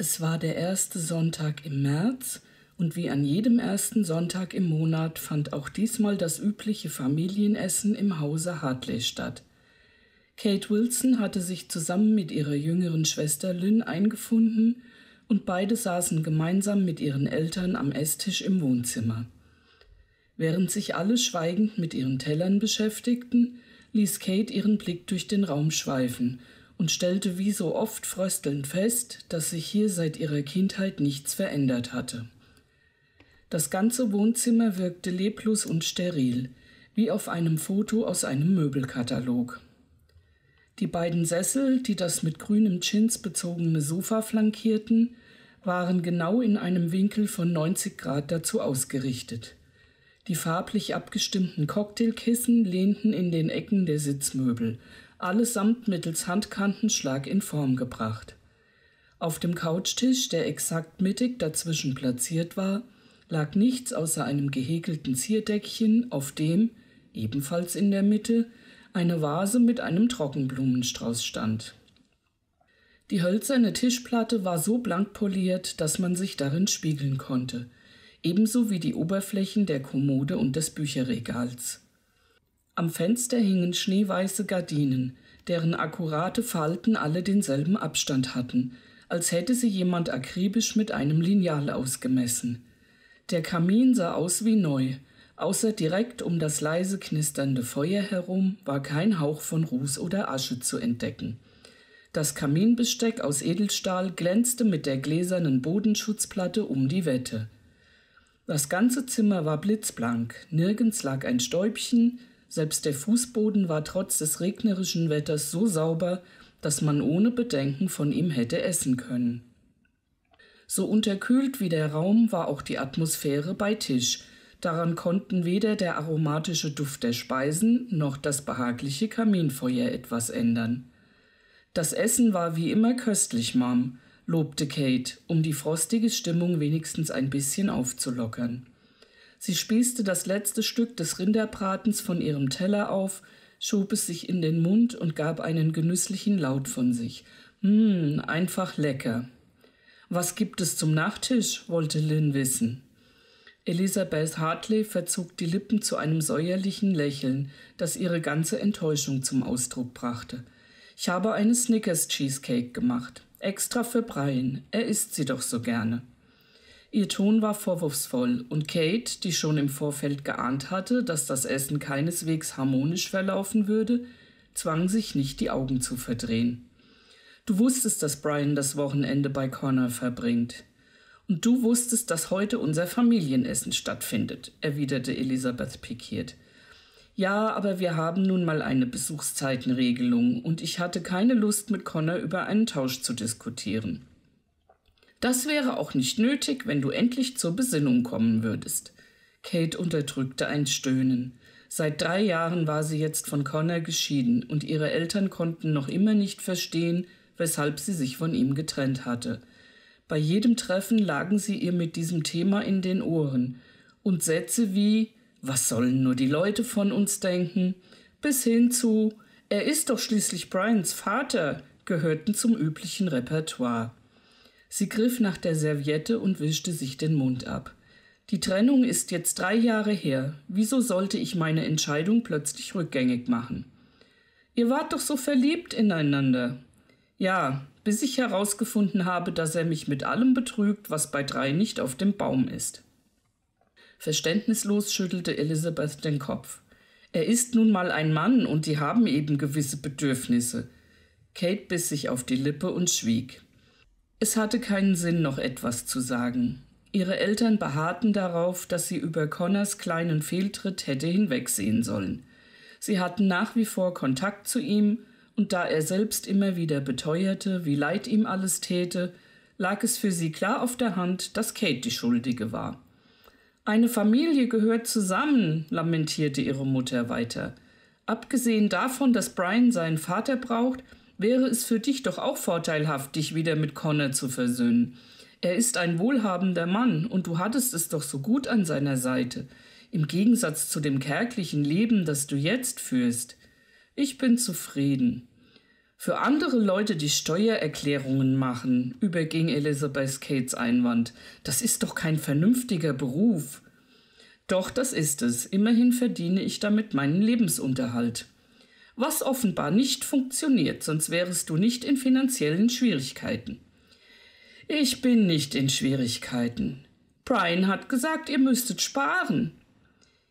Es war der erste Sonntag im März, und wie an jedem ersten Sonntag im Monat fand auch diesmal das übliche Familienessen im Hause Hartley statt. Kate Wilson hatte sich zusammen mit ihrer jüngeren Schwester Lynn eingefunden und beide saßen gemeinsam mit ihren Eltern am Esstisch im Wohnzimmer. Während sich alle schweigend mit ihren Tellern beschäftigten, ließ Kate ihren Blick durch den Raum schweifen und stellte wie so oft fröstelnd fest, dass sich hier seit ihrer Kindheit nichts verändert hatte. Das ganze Wohnzimmer wirkte leblos und steril, wie auf einem Foto aus einem Möbelkatalog. Die beiden Sessel, die das mit grünem Chintz bezogene Sofa flankierten, waren genau in einem Winkel von 90 Grad dazu ausgerichtet. Die farblich abgestimmten Cocktailkissen lehnten in den Ecken der Sitzmöbel allesamt mittels Handkantenschlag in Form gebracht. Auf dem Couchtisch, der exakt mittig dazwischen platziert war, lag nichts außer einem gehäkelten Zierdeckchen, auf dem, ebenfalls in der Mitte, eine Vase mit einem Trockenblumenstrauß stand. Die hölzerne Tischplatte war so blank poliert, dass man sich darin spiegeln konnte, ebenso wie die Oberflächen der Kommode und des Bücherregals. Am Fenster hingen schneeweiße Gardinen, deren akkurate Falten alle denselben Abstand hatten, als hätte sie jemand akribisch mit einem Lineal ausgemessen. Der Kamin sah aus wie neu, außer direkt um das leise knisternde Feuer herum war kein Hauch von Ruß oder Asche zu entdecken. Das Kaminbesteck aus Edelstahl glänzte mit der gläsernen Bodenschutzplatte um die Wette. Das ganze Zimmer war blitzblank, nirgends lag ein Stäubchen, selbst der Fußboden war trotz des regnerischen Wetters so sauber, dass man ohne Bedenken von ihm hätte essen können. So unterkühlt wie der Raum war auch die Atmosphäre bei Tisch. Daran konnten weder der aromatische Duft der Speisen noch das behagliche Kaminfeuer etwas ändern. Das Essen war wie immer köstlich, Mom, lobte Kate, um die frostige Stimmung wenigstens ein bisschen aufzulockern. Sie spießte das letzte Stück des Rinderbratens von ihrem Teller auf, schob es sich in den Mund und gab einen genüsslichen Laut von sich. Hm, einfach lecker. Was gibt es zum Nachtisch? wollte Lynn wissen. Elisabeth Hartley verzog die Lippen zu einem säuerlichen Lächeln, das ihre ganze Enttäuschung zum Ausdruck brachte. Ich habe eine Snickers Cheesecake gemacht, extra für Brian. Er isst sie doch so gerne. Ihr Ton war vorwurfsvoll, und Kate, die schon im Vorfeld geahnt hatte, dass das Essen keineswegs harmonisch verlaufen würde, zwang sich nicht, die Augen zu verdrehen. Du wusstest, dass Brian das Wochenende bei Connor verbringt. Und du wusstest, dass heute unser Familienessen stattfindet, erwiderte Elisabeth pikiert. Ja, aber wir haben nun mal eine Besuchszeitenregelung, und ich hatte keine Lust, mit Connor über einen Tausch zu diskutieren. Das wäre auch nicht nötig, wenn du endlich zur Besinnung kommen würdest. Kate unterdrückte ein Stöhnen. Seit drei Jahren war sie jetzt von Connor geschieden, und ihre Eltern konnten noch immer nicht verstehen, weshalb sie sich von ihm getrennt hatte. Bei jedem Treffen lagen sie ihr mit diesem Thema in den Ohren, und Sätze wie Was sollen nur die Leute von uns denken? bis hin zu Er ist doch schließlich Brians Vater gehörten zum üblichen Repertoire. Sie griff nach der Serviette und wischte sich den Mund ab. Die Trennung ist jetzt drei Jahre her. Wieso sollte ich meine Entscheidung plötzlich rückgängig machen? Ihr wart doch so verliebt ineinander. Ja, bis ich herausgefunden habe, dass er mich mit allem betrügt, was bei drei nicht auf dem Baum ist. Verständnislos schüttelte Elisabeth den Kopf. Er ist nun mal ein Mann und die haben eben gewisse Bedürfnisse. Kate biss sich auf die Lippe und schwieg. Es hatte keinen Sinn, noch etwas zu sagen. Ihre Eltern beharrten darauf, dass sie über Connors kleinen Fehltritt hätte hinwegsehen sollen. Sie hatten nach wie vor Kontakt zu ihm, und da er selbst immer wieder beteuerte, wie leid ihm alles täte, lag es für sie klar auf der Hand, dass Kate die Schuldige war. Eine Familie gehört zusammen, lamentierte ihre Mutter weiter. Abgesehen davon, dass Brian seinen Vater braucht, wäre es für dich doch auch vorteilhaft, dich wieder mit Connor zu versöhnen. Er ist ein wohlhabender Mann, und du hattest es doch so gut an seiner Seite, im Gegensatz zu dem kärglichen Leben, das du jetzt führst. Ich bin zufrieden. Für andere Leute, die Steuererklärungen machen, überging Elizabeth Cates Einwand. Das ist doch kein vernünftiger Beruf. Doch, das ist es. Immerhin verdiene ich damit meinen Lebensunterhalt was offenbar nicht funktioniert, sonst wärest du nicht in finanziellen Schwierigkeiten. Ich bin nicht in Schwierigkeiten. Brian hat gesagt, ihr müsstet sparen.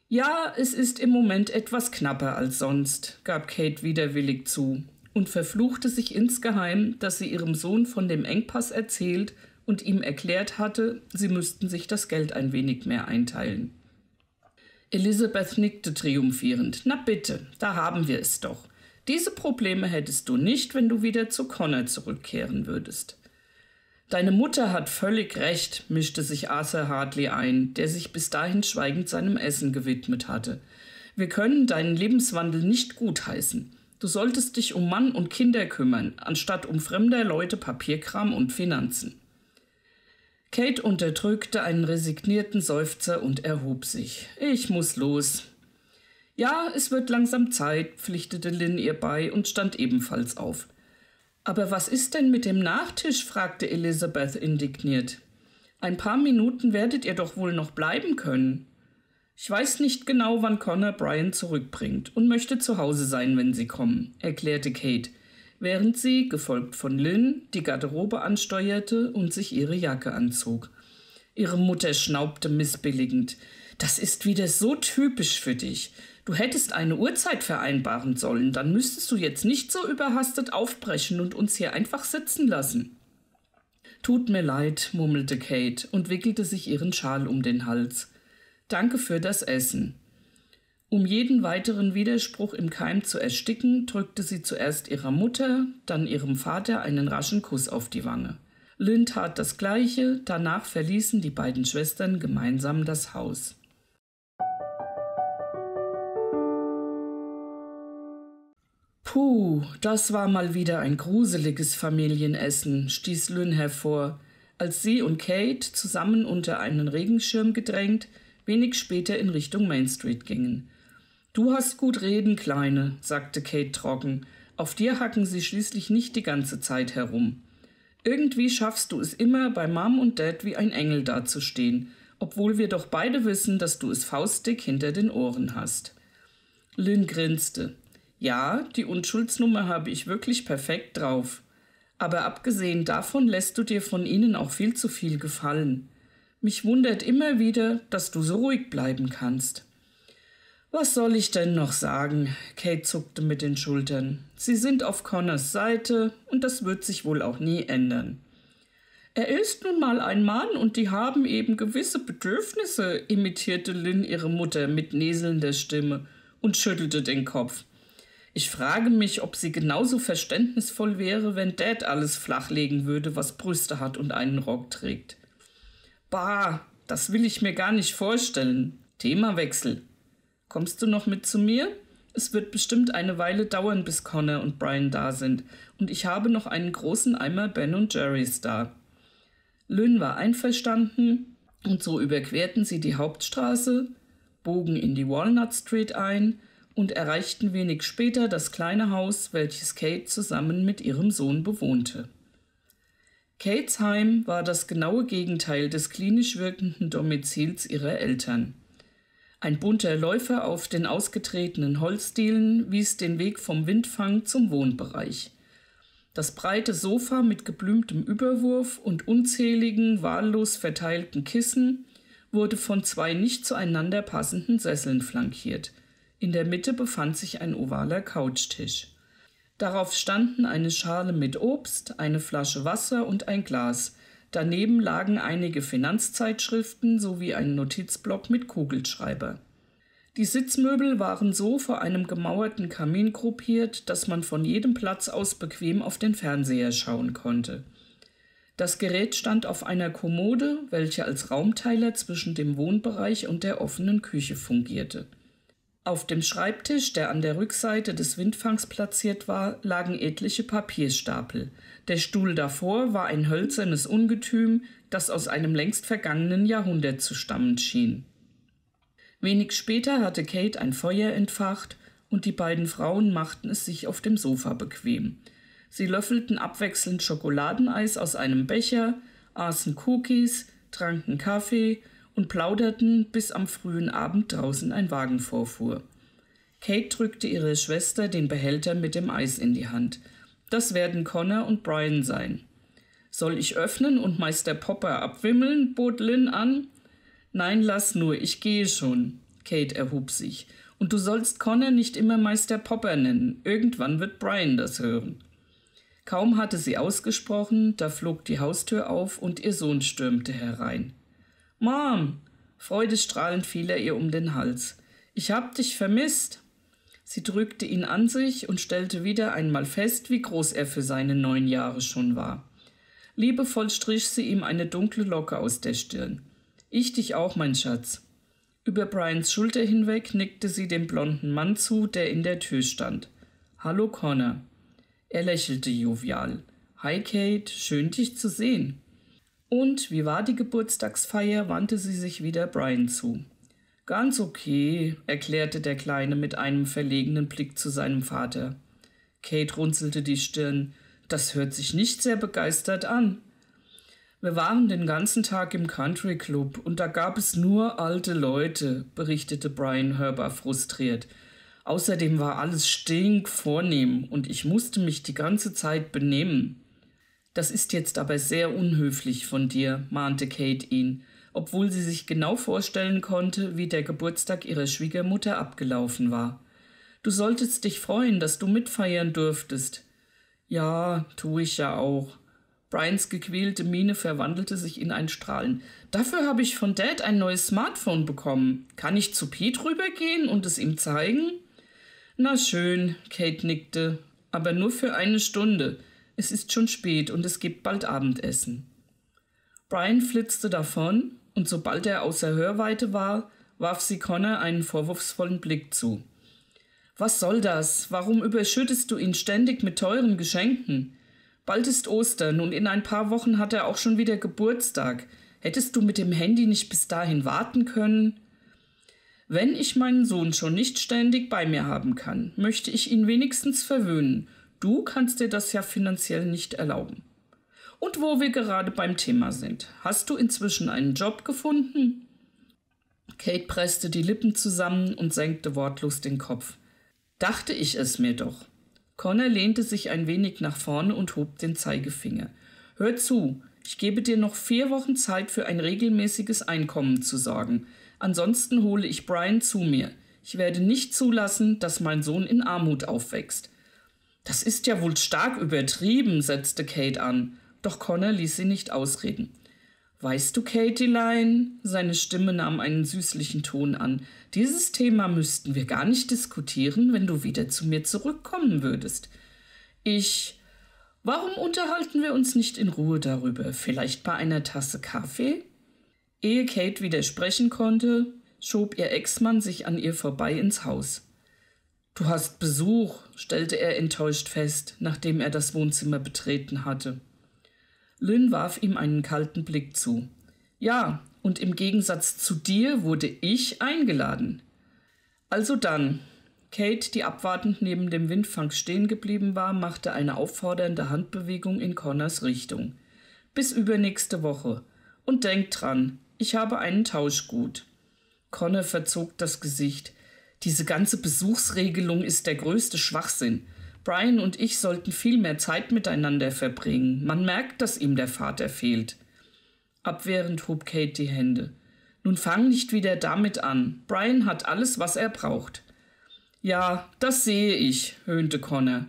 Ja, es ist im Moment etwas knapper als sonst, gab Kate widerwillig zu und verfluchte sich insgeheim, dass sie ihrem Sohn von dem Engpass erzählt und ihm erklärt hatte, sie müssten sich das Geld ein wenig mehr einteilen. Elisabeth nickte triumphierend. Na bitte, da haben wir es doch. Diese Probleme hättest du nicht, wenn du wieder zu Connor zurückkehren würdest. Deine Mutter hat völlig recht, mischte sich Arthur Hartley ein, der sich bis dahin schweigend seinem Essen gewidmet hatte. Wir können deinen Lebenswandel nicht gutheißen. Du solltest dich um Mann und Kinder kümmern, anstatt um fremder Leute Papierkram und Finanzen. Kate unterdrückte einen resignierten Seufzer und erhob sich. Ich muss los. Ja, es wird langsam Zeit, pflichtete Lynn ihr bei und stand ebenfalls auf. Aber was ist denn mit dem Nachtisch? fragte Elisabeth indigniert. Ein paar Minuten werdet ihr doch wohl noch bleiben können. Ich weiß nicht genau, wann Connor Brian zurückbringt und möchte zu Hause sein, wenn sie kommen, erklärte Kate während sie, gefolgt von Lynn, die Garderobe ansteuerte und sich ihre Jacke anzog. Ihre Mutter schnaubte missbilligend. Das ist wieder so typisch für dich. Du hättest eine Uhrzeit vereinbaren sollen, dann müsstest du jetzt nicht so überhastet aufbrechen und uns hier einfach sitzen lassen. Tut mir leid, murmelte Kate und wickelte sich ihren Schal um den Hals. Danke für das Essen. Um jeden weiteren Widerspruch im Keim zu ersticken, drückte sie zuerst ihrer Mutter, dann ihrem Vater einen raschen Kuss auf die Wange. Lynn tat das gleiche, danach verließen die beiden Schwestern gemeinsam das Haus. Puh, das war mal wieder ein gruseliges Familienessen, stieß Lynn hervor, als sie und Kate zusammen unter einen Regenschirm gedrängt, wenig später in Richtung Main Street gingen. Du hast gut reden, Kleine, sagte Kate trocken. Auf dir hacken sie schließlich nicht die ganze Zeit herum. Irgendwie schaffst du es immer, bei Mom und Dad wie ein Engel dazustehen, obwohl wir doch beide wissen, dass du es faustdick hinter den Ohren hast. Lynn grinste. Ja, die Unschuldsnummer habe ich wirklich perfekt drauf. Aber abgesehen davon lässt du dir von ihnen auch viel zu viel gefallen. Mich wundert immer wieder, dass du so ruhig bleiben kannst. Was soll ich denn noch sagen? Kate zuckte mit den Schultern. Sie sind auf Connors Seite und das wird sich wohl auch nie ändern. Er ist nun mal ein Mann und die haben eben gewisse Bedürfnisse, imitierte Lynn ihre Mutter mit näselnder Stimme und schüttelte den Kopf. Ich frage mich, ob sie genauso verständnisvoll wäre, wenn Dad alles flachlegen würde, was Brüste hat und einen Rock trägt. Bah, das will ich mir gar nicht vorstellen. Themawechsel. Kommst du noch mit zu mir? Es wird bestimmt eine Weile dauern, bis Connor und Brian da sind, und ich habe noch einen großen Eimer Ben und Jerry's da. Lynn war einverstanden, und so überquerten sie die Hauptstraße, bogen in die Walnut Street ein und erreichten wenig später das kleine Haus, welches Kate zusammen mit ihrem Sohn bewohnte. Kates Heim war das genaue Gegenteil des klinisch wirkenden Domizils ihrer Eltern. Ein bunter Läufer auf den ausgetretenen Holzdielen wies den Weg vom Windfang zum Wohnbereich. Das breite Sofa mit geblümtem Überwurf und unzähligen wahllos verteilten Kissen wurde von zwei nicht zueinander passenden Sesseln flankiert. In der Mitte befand sich ein ovaler Couchtisch. Darauf standen eine Schale mit Obst, eine Flasche Wasser und ein Glas, Daneben lagen einige Finanzzeitschriften sowie ein Notizblock mit Kugelschreiber. Die Sitzmöbel waren so vor einem gemauerten Kamin gruppiert, dass man von jedem Platz aus bequem auf den Fernseher schauen konnte. Das Gerät stand auf einer Kommode, welche als Raumteiler zwischen dem Wohnbereich und der offenen Küche fungierte. Auf dem Schreibtisch, der an der Rückseite des Windfangs platziert war, lagen etliche Papierstapel. Der Stuhl davor war ein hölzernes Ungetüm, das aus einem längst vergangenen Jahrhundert zu stammen schien. Wenig später hatte Kate ein Feuer entfacht und die beiden Frauen machten es sich auf dem Sofa bequem. Sie löffelten abwechselnd Schokoladeneis aus einem Becher, aßen Cookies, tranken Kaffee und plauderten, bis am frühen Abend draußen ein Wagen vorfuhr. Kate drückte ihre Schwester den Behälter mit dem Eis in die Hand. Das werden Connor und Brian sein. Soll ich öffnen und Meister Popper abwimmeln? bot Lynn an. Nein, lass nur, ich gehe schon. Kate erhob sich. Und du sollst Connor nicht immer Meister Popper nennen. Irgendwann wird Brian das hören. Kaum hatte sie ausgesprochen, da flog die Haustür auf und ihr Sohn stürmte herein. Mom! Freudestrahlend fiel er ihr um den Hals. Ich hab dich vermisst! Sie drückte ihn an sich und stellte wieder einmal fest, wie groß er für seine neun Jahre schon war. Liebevoll strich sie ihm eine dunkle Locke aus der Stirn. Ich dich auch, mein Schatz. Über Brians Schulter hinweg nickte sie dem blonden Mann zu, der in der Tür stand. Hallo, Connor. Er lächelte jovial. Hi, Kate, schön dich zu sehen. Und wie war die Geburtstagsfeier, wandte sie sich wieder Brian zu. Ganz okay, erklärte der Kleine mit einem verlegenen Blick zu seinem Vater. Kate runzelte die Stirn. Das hört sich nicht sehr begeistert an. Wir waren den ganzen Tag im Country Club und da gab es nur alte Leute, berichtete Brian hörbar frustriert. Außerdem war alles stinkvornehm und ich musste mich die ganze Zeit benehmen. Das ist jetzt aber sehr unhöflich von dir, mahnte Kate ihn, obwohl sie sich genau vorstellen konnte, wie der Geburtstag ihrer Schwiegermutter abgelaufen war. Du solltest dich freuen, dass du mitfeiern durftest. Ja, tu ich ja auch. Brians gequälte Miene verwandelte sich in ein Strahlen. Dafür habe ich von Dad ein neues Smartphone bekommen. Kann ich zu Pete rübergehen und es ihm zeigen? Na schön, Kate nickte, aber nur für eine Stunde. Es ist schon spät und es gibt bald Abendessen. Brian flitzte davon, und sobald er außer Hörweite war, warf sie Connor einen vorwurfsvollen Blick zu. Was soll das? Warum überschüttest du ihn ständig mit teuren Geschenken? Bald ist Ostern und in ein paar Wochen hat er auch schon wieder Geburtstag. Hättest du mit dem Handy nicht bis dahin warten können? Wenn ich meinen Sohn schon nicht ständig bei mir haben kann, möchte ich ihn wenigstens verwöhnen Du kannst dir das ja finanziell nicht erlauben. Und wo wir gerade beim Thema sind, hast du inzwischen einen Job gefunden? Kate presste die Lippen zusammen und senkte wortlos den Kopf. Dachte ich es mir doch. Connor lehnte sich ein wenig nach vorne und hob den Zeigefinger. Hör zu, ich gebe dir noch vier Wochen Zeit, für ein regelmäßiges Einkommen zu sorgen. Ansonsten hole ich Brian zu mir. Ich werde nicht zulassen, dass mein Sohn in Armut aufwächst. Das ist ja wohl stark übertrieben, setzte Kate an, doch Connor ließ sie nicht ausreden. Weißt du, Katie-Line? seine Stimme nahm einen süßlichen Ton an, dieses Thema müssten wir gar nicht diskutieren, wenn du wieder zu mir zurückkommen würdest. Ich. Warum unterhalten wir uns nicht in Ruhe darüber? Vielleicht bei einer Tasse Kaffee? Ehe Kate widersprechen konnte, schob ihr Ex-Mann sich an ihr vorbei ins Haus. Du hast Besuch, stellte er enttäuscht fest, nachdem er das Wohnzimmer betreten hatte. Lynn warf ihm einen kalten Blick zu. Ja, und im Gegensatz zu dir wurde ich eingeladen. Also dann. Kate, die abwartend neben dem Windfang stehen geblieben war, machte eine auffordernde Handbewegung in Connors Richtung. Bis übernächste Woche. Und denk dran, ich habe einen Tauschgut. Connor verzog das Gesicht. Diese ganze Besuchsregelung ist der größte Schwachsinn. Brian und ich sollten viel mehr Zeit miteinander verbringen. Man merkt, dass ihm der Vater fehlt. Abwehrend hob Kate die Hände. Nun fang nicht wieder damit an. Brian hat alles, was er braucht. Ja, das sehe ich, höhnte Connor.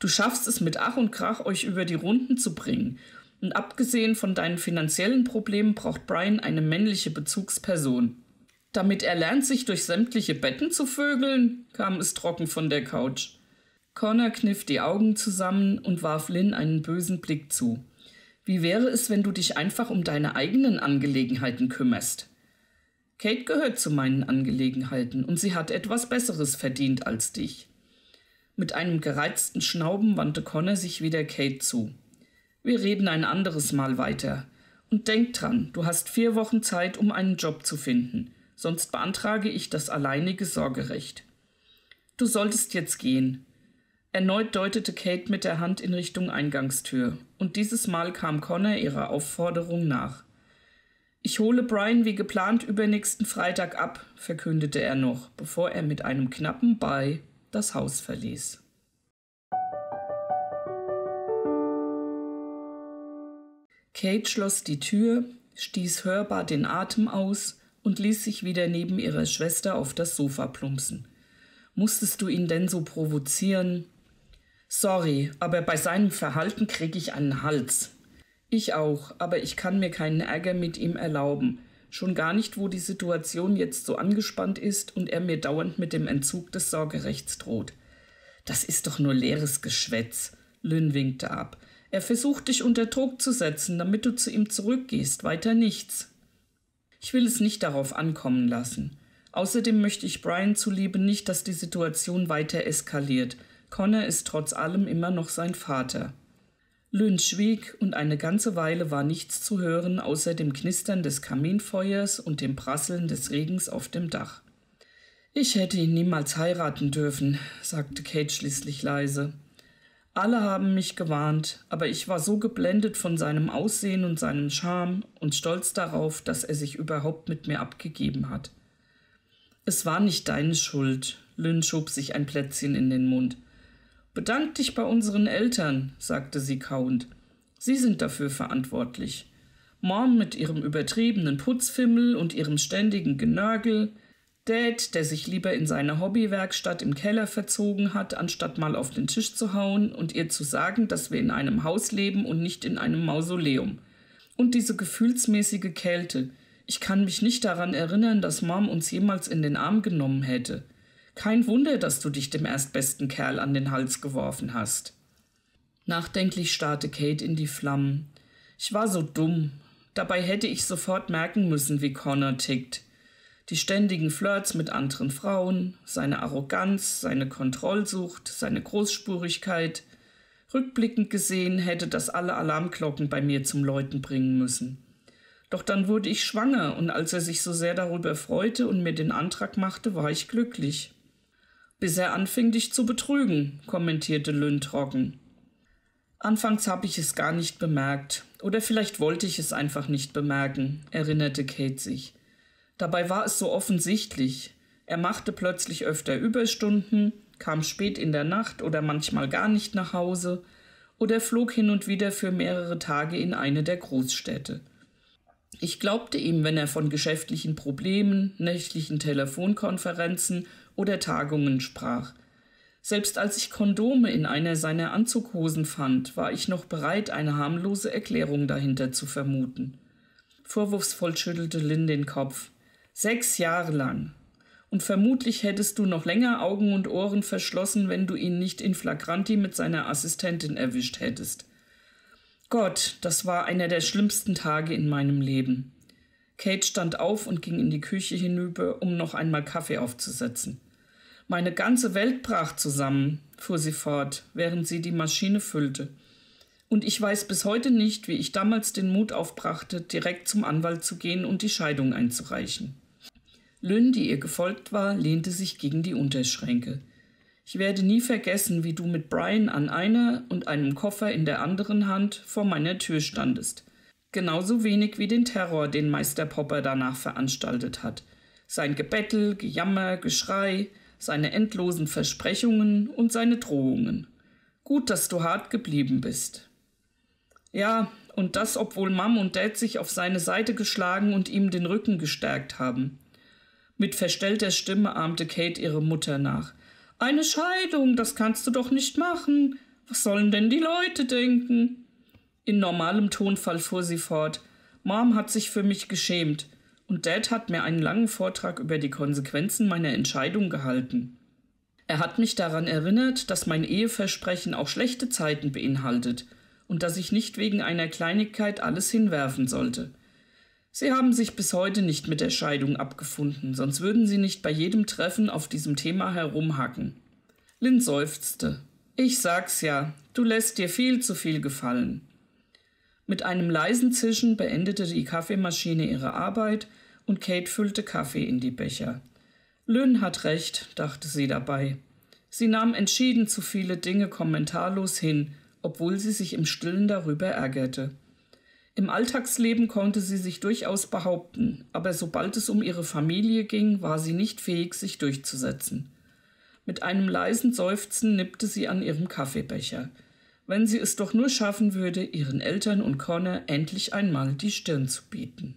Du schaffst es mit Ach und Krach, euch über die Runden zu bringen. Und abgesehen von deinen finanziellen Problemen braucht Brian eine männliche Bezugsperson. Damit er lernt, sich durch sämtliche Betten zu vögeln, kam es trocken von der Couch. Connor kniff die Augen zusammen und warf Lynn einen bösen Blick zu. Wie wäre es, wenn du dich einfach um deine eigenen Angelegenheiten kümmerst? Kate gehört zu meinen Angelegenheiten und sie hat etwas Besseres verdient als dich. Mit einem gereizten Schnauben wandte Connor sich wieder Kate zu. Wir reden ein anderes Mal weiter. Und denk dran, du hast vier Wochen Zeit, um einen Job zu finden sonst beantrage ich das alleinige Sorgerecht. Du solltest jetzt gehen. Erneut deutete Kate mit der Hand in Richtung Eingangstür, und dieses Mal kam Connor ihrer Aufforderung nach. Ich hole Brian wie geplant übernächsten Freitag ab, verkündete er noch, bevor er mit einem knappen Bei das Haus verließ. Kate schloss die Tür, stieß hörbar den Atem aus und ließ sich wieder neben ihrer Schwester auf das Sofa plumpsen. Musstest du ihn denn so provozieren? Sorry, aber bei seinem Verhalten krieg ich einen Hals. Ich auch, aber ich kann mir keinen Ärger mit ihm erlauben. Schon gar nicht, wo die Situation jetzt so angespannt ist und er mir dauernd mit dem Entzug des Sorgerechts droht. Das ist doch nur leeres Geschwätz. Lynn winkte ab. Er versucht dich unter Druck zu setzen, damit du zu ihm zurückgehst, weiter nichts. Ich will es nicht darauf ankommen lassen. Außerdem möchte ich Brian zuliebe nicht, dass die Situation weiter eskaliert. Connor ist trotz allem immer noch sein Vater. Lynn schwieg und eine ganze Weile war nichts zu hören außer dem Knistern des Kaminfeuers und dem Prasseln des Regens auf dem Dach. Ich hätte ihn niemals heiraten dürfen, sagte Kate schließlich leise. Alle haben mich gewarnt, aber ich war so geblendet von seinem Aussehen und seinem Charme und stolz darauf, dass er sich überhaupt mit mir abgegeben hat. Es war nicht deine Schuld, Lynn schob sich ein Plätzchen in den Mund. Bedank dich bei unseren Eltern, sagte sie kauend. Sie sind dafür verantwortlich. Mom mit ihrem übertriebenen Putzfimmel und ihrem ständigen Genörgel, Dad, der sich lieber in seine Hobbywerkstatt im Keller verzogen hat, anstatt mal auf den Tisch zu hauen und ihr zu sagen, dass wir in einem Haus leben und nicht in einem Mausoleum. Und diese gefühlsmäßige Kälte. Ich kann mich nicht daran erinnern, dass Mom uns jemals in den Arm genommen hätte. Kein Wunder, dass du dich dem erstbesten Kerl an den Hals geworfen hast. Nachdenklich starrte Kate in die Flammen. Ich war so dumm. Dabei hätte ich sofort merken müssen, wie Connor tickt. Die ständigen Flirts mit anderen Frauen, seine Arroganz, seine Kontrollsucht, seine Großspurigkeit. Rückblickend gesehen hätte das alle Alarmglocken bei mir zum Läuten bringen müssen. Doch dann wurde ich schwanger, und als er sich so sehr darüber freute und mir den Antrag machte, war ich glücklich. Bis er anfing, dich zu betrügen, kommentierte Lynn trocken. Anfangs habe ich es gar nicht bemerkt, oder vielleicht wollte ich es einfach nicht bemerken, erinnerte Kate sich. Dabei war es so offensichtlich. Er machte plötzlich öfter Überstunden, kam spät in der Nacht oder manchmal gar nicht nach Hause oder flog hin und wieder für mehrere Tage in eine der Großstädte. Ich glaubte ihm, wenn er von geschäftlichen Problemen, nächtlichen Telefonkonferenzen oder Tagungen sprach. Selbst als ich Kondome in einer seiner Anzughosen fand, war ich noch bereit, eine harmlose Erklärung dahinter zu vermuten. Vorwurfsvoll schüttelte Lynn den Kopf. Sechs Jahre lang. Und vermutlich hättest du noch länger Augen und Ohren verschlossen, wenn du ihn nicht in Flagranti mit seiner Assistentin erwischt hättest. Gott, das war einer der schlimmsten Tage in meinem Leben. Kate stand auf und ging in die Küche hinüber, um noch einmal Kaffee aufzusetzen. Meine ganze Welt brach zusammen, fuhr sie fort, während sie die Maschine füllte. Und ich weiß bis heute nicht, wie ich damals den Mut aufbrachte, direkt zum Anwalt zu gehen und die Scheidung einzureichen. Lynn, die ihr gefolgt war, lehnte sich gegen die Unterschränke. Ich werde nie vergessen, wie du mit Brian an einer und einem Koffer in der anderen Hand vor meiner Tür standest. Genauso wenig wie den Terror, den Meister Popper danach veranstaltet hat. Sein Gebettel, Gejammer, Geschrei, seine endlosen Versprechungen und seine Drohungen. Gut, dass du hart geblieben bist. Ja, und das, obwohl Mom und Dad sich auf seine Seite geschlagen und ihm den Rücken gestärkt haben. Mit verstellter Stimme ahmte Kate ihre Mutter nach. Eine Scheidung, das kannst du doch nicht machen. Was sollen denn die Leute denken? In normalem Tonfall fuhr sie fort. Mom hat sich für mich geschämt. Und Dad hat mir einen langen Vortrag über die Konsequenzen meiner Entscheidung gehalten. Er hat mich daran erinnert, dass mein Eheversprechen auch schlechte Zeiten beinhaltet und dass ich nicht wegen einer Kleinigkeit alles hinwerfen sollte. Sie haben sich bis heute nicht mit der Scheidung abgefunden, sonst würden sie nicht bei jedem Treffen auf diesem Thema herumhacken. Lynn seufzte. Ich sag's ja, du lässt dir viel zu viel gefallen. Mit einem leisen Zischen beendete die Kaffeemaschine ihre Arbeit und Kate füllte Kaffee in die Becher. Lynn hat recht, dachte sie dabei. Sie nahm entschieden zu viele Dinge kommentarlos hin, obwohl sie sich im Stillen darüber ärgerte. Im Alltagsleben konnte sie sich durchaus behaupten, aber sobald es um ihre Familie ging, war sie nicht fähig, sich durchzusetzen. Mit einem leisen Seufzen nippte sie an ihrem Kaffeebecher. Wenn sie es doch nur schaffen würde, ihren Eltern und Connor endlich einmal die Stirn zu bieten.